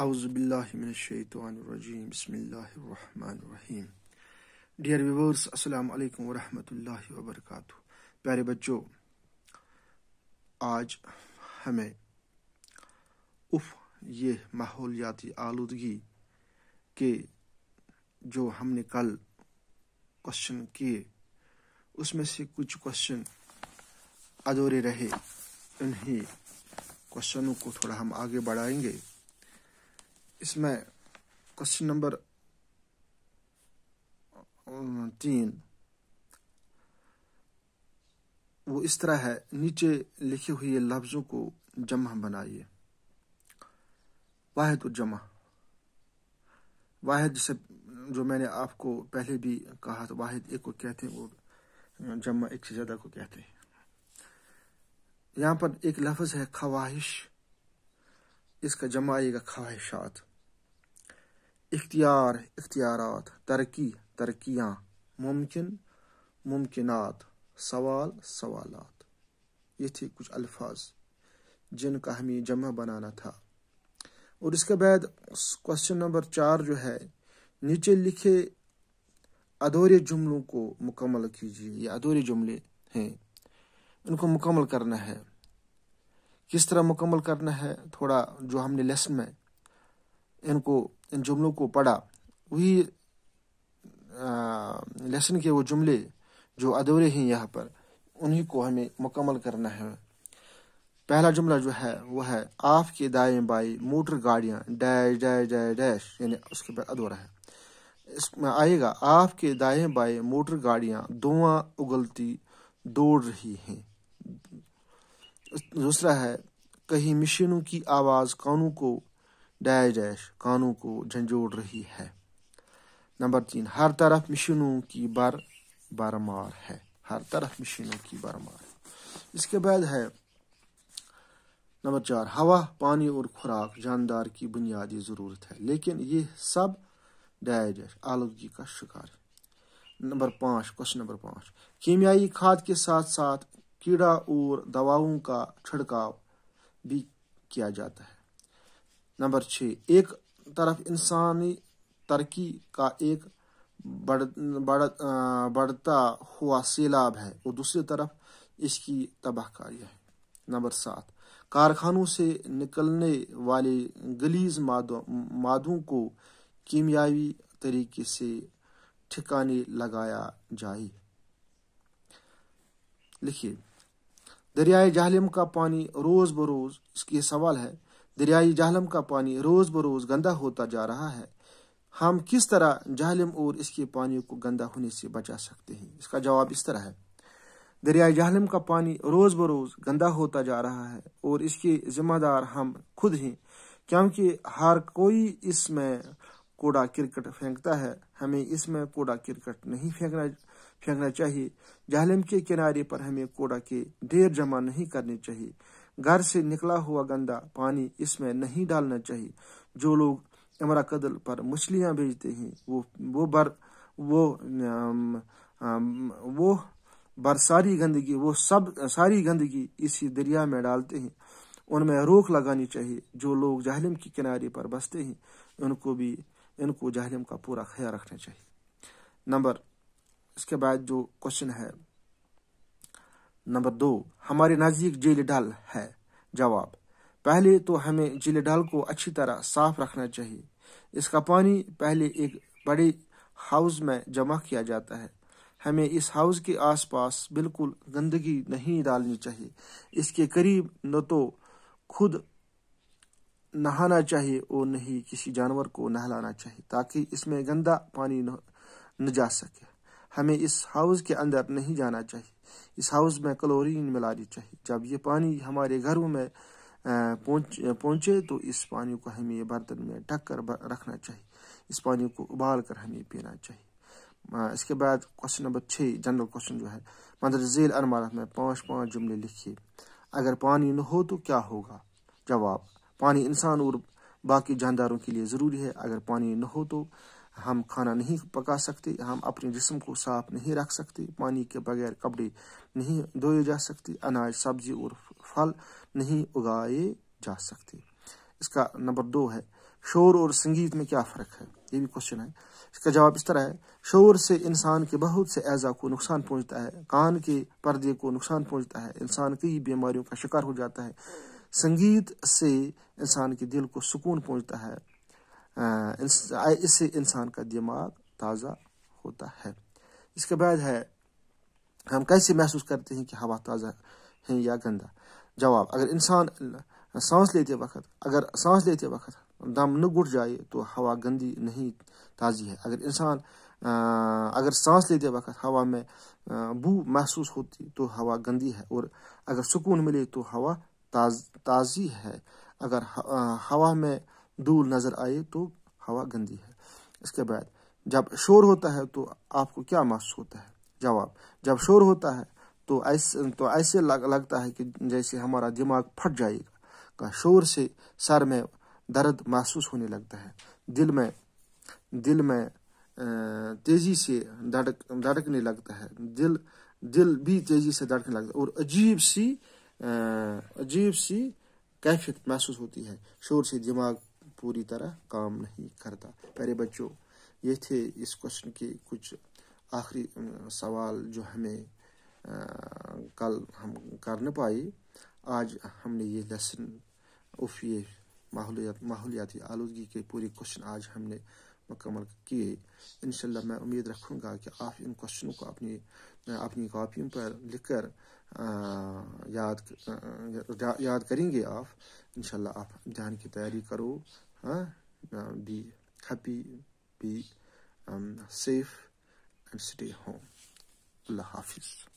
अवज़बिल्लिमिनशैतरजीम बसमिल्लाम dear viewers असल वरम work प्यारे बच्चों आज हमें उफ ये माहौलियाती आलूदगी के जो हमने कल क्वेश्चन किए उसमें से कुछ क्वेश्चन अधूरे रहे इन्हीं क्वेश्चनों को थोड़ा हम आगे बढ़ाएंगे इसमें क्वेश्चन नंबर तीन वो इस तरह है नीचे लिखे हुए लफ्जों को जमा बनाइए वाहिद जमा वाहिद जिसे जो मैंने आपको पहले भी कहा तो वाहिद एक को कहते हैं वो जमा एक से ज़्यादा को कहते हैं यहां पर एक लफ्ज़ है ख्वाहिश इसका जमा आएगा ख्वाहिशात इख्तियार इख्तियार तरक्की तरक्याँ मुमकिन मुमकिनात सवाल सवालात ये थे कुछ अल्फाज जिनका हमें जमा बनाना था और इसके बाद क्वेश्चन नंबर चार जो है नीचे लिखे अधूरे जुमलों को मुकम्मल कीजिए ये अधूरे जुमले हैं इनको मुकम्मल करना है किस तरह मुकम्मल करना है थोड़ा जो हमने लेसन में इनको इन जुमलों को पढ़ा वही लेसन के वो जुमले जो अधूरे हैं यहाँ पर उन्हीं को हमें मुकम्मल करना है पहला जुमला जो है वो है आपके दाएं बाई मोटर गाड़ियाँ डैश डैश डैश डैश यानी उसके बाद अधूरा है इसमें आएगा आपके दाएं बाएं मोटर गाड़ियाँ धुआं उगलती दौड़ रही हैं दूसरा है कहीं मशीनों की आवाज़ कानों को डैश डैश कानों को झंझोड़ रही है नंबर तीन हर तरफ मशीनों की बर बरमार है हर तरफ मशीनों की बरमार है इसके बाद है नंबर चार हवा पानी और खुराक जानदार की बुनियादी ज़रूरत है लेकिन ये सब डैश आलूदगी का शिकार है नंबर पाँच क्वेश्चन नंबर पाँच कीमियाई खाद के साथ साथ कीड़ा और दवाओं का छिड़काव भी किया जाता है नंबर छः एक तरफ इंसानी तरक्की का एक बढ़ बढ़ बढ़ता हुआ सैलाब है और दूसरी तरफ इसकी तबाहकारी है नंबर सात कारखानों से निकलने वाले गलीज मादों मादों को कीमियावी तरीके से ठिकाने लगाया जाए लिखिए दरियाए जहलम का पानी रोज़ बरोज़ इसके सवाल है दरियाई जहलम का पानी रोज बरोज गंदा होता जा रहा है हम किस तरह जहलम और इसके पानी को गंदा होने से बचा सकते हैं इसका जवाब इस तरह है दरियाई जहलम का पानी रोज बरोज गंदा होता जा रहा है और इसके जिम्मेदार हम खुद हैं क्योंकि हर कोई इसमें कोड़ा क्रिकेट फेंकता है हमें इसमें कूड़ा क्रिकेट नहीं फेंकना फेंकना चाहिए जहलम के किनारे पर हमें कूड़ा के ढेर जमा नहीं करने चाहिए घर से निकला हुआ गंदा पानी इसमें नहीं डालना चाहिए जो लोग अमरा कदल पर मछलियाँ भेजते हैं वो वो बर वो आम, आम, वो बर सारी गंदगी वो सब सारी गंदगी इसी दरिया में डालते हैं उनमें रोक लगानी चाहिए जो लोग जहलिम के किनारे पर बसते हैं उनको भी इनको जहलम का पूरा ख्याल रखना चाहिए नंबर इसके बाद जो क्वेश्चन है नंबर दो हमारे नजदीक जेल डाल है जवाब पहले तो हमें जेल डाल को अच्छी तरह साफ रखना चाहिए इसका पानी पहले एक बड़े हाउस में जमा किया जाता है हमें इस हाउस के आसपास बिल्कुल गंदगी नहीं डालनी चाहिए इसके करीब न तो खुद नहाना चाहिए और न ही किसी जानवर को नहलाना चाहिए ताकि इसमें गंदा पानी न जा सके हमें इस हाउस के अंदर नहीं जाना चाहिए इस हाउस में क्लोरीन मिलानी चाहिए जब ये पानी हमारे घरों में पहुंचे पौंच, तो इस पानी को हमें बर्तन में ढक कर रखना चाहिए इस पानी को उबाल कर हमें पीना चाहिए इसके बाद क्वेश्चन नंबर छः जनरल क्वेश्चन जो है मंदरजील अरमारा में पाँच पाँच जुमले लिखिए अगर पानी न हो तो क्या होगा जवाब पानी इंसान और बाकी जानदारों के लिए ज़रूरी है अगर पानी न हो तो हम खाना नहीं पका सकते हम अपने जिसम को साफ नहीं रख सकते पानी के बगैर कपड़े नहीं धोए जा सकते अनाज सब्जी और फल नहीं उगाए जा सकते इसका नंबर दो है शोर और संगीत में क्या फ़र्क है ये भी क्वेश्चन है इसका जवाब इस तरह है शोर से इंसान के बहुत से ऐजा को नुकसान पहुंचता है कान के पर्दे को नुकसान पहुंचता है इंसान कई बीमारियों का शिकार हो जाता है संगीत से इंसान के दिल को सुकून पहुंचता है इससे इंसान का दिमाग ताज़ा होता है इसके बाद है हम कैसे महसूस करते हैं कि हवा ताज़ा है या गंदा जवाब अगर इंसान सांस लेते वक्त अगर सांस लेते वक्त दम न घुट जाए तो हवा गंदी नहीं ताज़ी है अगर इंसान अगर सांस लेते वक्त हवा में बू महसूस होती तो हवा गंदी है और अगर सुकून मिले तो हवा ताज ताज़ी है अगर हवा में दूर नज़र आए तो हवा गंदी है इसके बाद जब शोर होता है तो आपको क्या महसूस होता है जवाब जब शोर होता है तो ऐसे तो ऐसे लग, लगता है कि जैसे हमारा दिमाग फट जाएगा का शोर से सर में दर्द महसूस होने लगता है दिल में दिल में तेज़ी से धड़क धड़कने लगता है दिल दिल भी तेज़ी से धड़कने लगता है और अजीब सी अजीब सी कैफियत महसूस होती है शोर से दिमाग पूरी तरह काम नहीं करता प्यारे बच्चों ये थे इस क्वेश्चन के कुछ आखिरी सवाल जो हमें आ, कल हम कर न पाए आज हमने ये लेसन उफ ये माहौलियात माहौलियाती आलूगी के पूरे क्वेश्चन आज हमने मुकम्मल किए इन मैं उम्मीद रखूँगा कि आप इन क्वेश्चनों को अपनी अपनी कापियों पर लिख कर याद याद करेंगे आप इनशाला आप ध्यान की तैयारी करो huh? Uh, be happy, be um, safe, and stay home. Allah Hafiz.